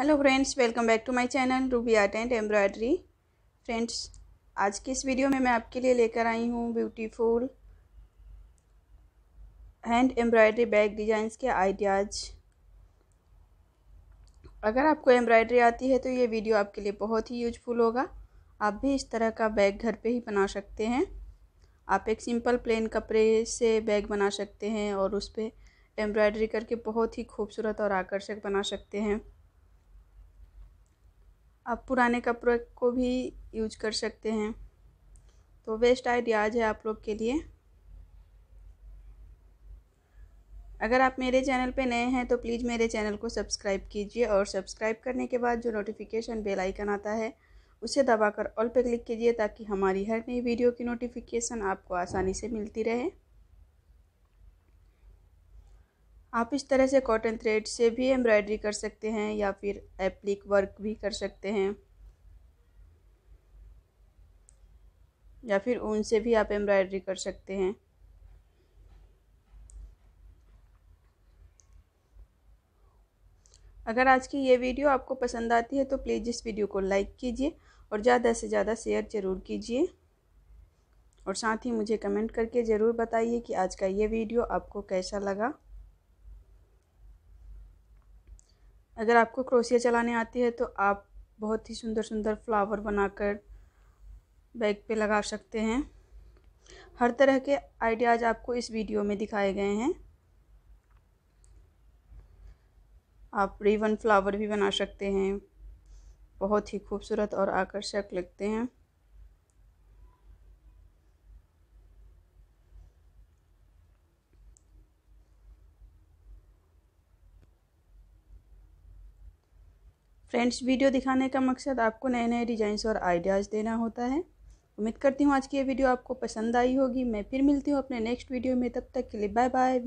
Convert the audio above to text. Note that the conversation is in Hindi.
hello friends welcome back to my channel Ruby art and embroidery friends आज की इस वीडियो में मैं आपके लिए लेकर आई हूँ beautiful hand embroidery bag designs के आइडियाज अगर आपको एम्ब्रॉयडरी आती है तो ये वीडियो आपके लिए बहुत ही यूजफुल होगा आप भी इस तरह का बैग घर पर ही बना सकते हैं आप एक सिंपल प्लेन कपड़े से बैग बना सकते हैं और उस पर एम्ब्रॉयडरी करके बहुत ही खूबसूरत और आकर्षक बना सकते हैं आप पुराने कपड़े को भी यूज कर सकते हैं तो बेस्ट आइडियाज़ है आप लोग के लिए अगर आप मेरे चैनल पे नए हैं तो प्लीज़ मेरे चैनल को सब्सक्राइब कीजिए और सब्सक्राइब करने के बाद जो नोटिफिकेशन बेल आइकन आता है उसे दबाकर ऑल पे क्लिक कीजिए ताकि हमारी हर नई वीडियो की नोटिफिकेशन आपको आसानी से मिलती रहे आप इस तरह से कॉटन थ्रेड से भी एम्ब्रॉयडरी कर सकते हैं या फिर एप्लिक वर्क भी कर सकते हैं या फिर ऊन से भी आप एम्ब्रॉयडरी कर सकते हैं अगर आज की ये वीडियो आपको पसंद आती है तो प्लीज़ इस वीडियो को लाइक कीजिए और ज़्यादा से ज़्यादा शेयर ज़रूर कीजिए और साथ ही मुझे कमेंट करके ज़रूर बताइए कि आज का ये वीडियो आपको कैसा लगा अगर आपको क्रोसिया चलाने आती है तो आप बहुत ही सुंदर सुंदर फ्लावर बनाकर बैग पे लगा सकते हैं हर तरह के आइडियाज़ आपको इस वीडियो में दिखाए गए हैं आप रिवन फ्लावर भी बना सकते हैं बहुत ही खूबसूरत और आकर्षक लगते हैं फ्रेंड्स वीडियो दिखाने का मकसद आपको नए नए डिज़ाइंस और आइडियाज़ देना होता है उम्मीद करती हूँ आज की ये वीडियो आपको पसंद आई होगी मैं फिर मिलती हूँ अपने नेक्स्ट वीडियो में तब तक के लिए बाय बाय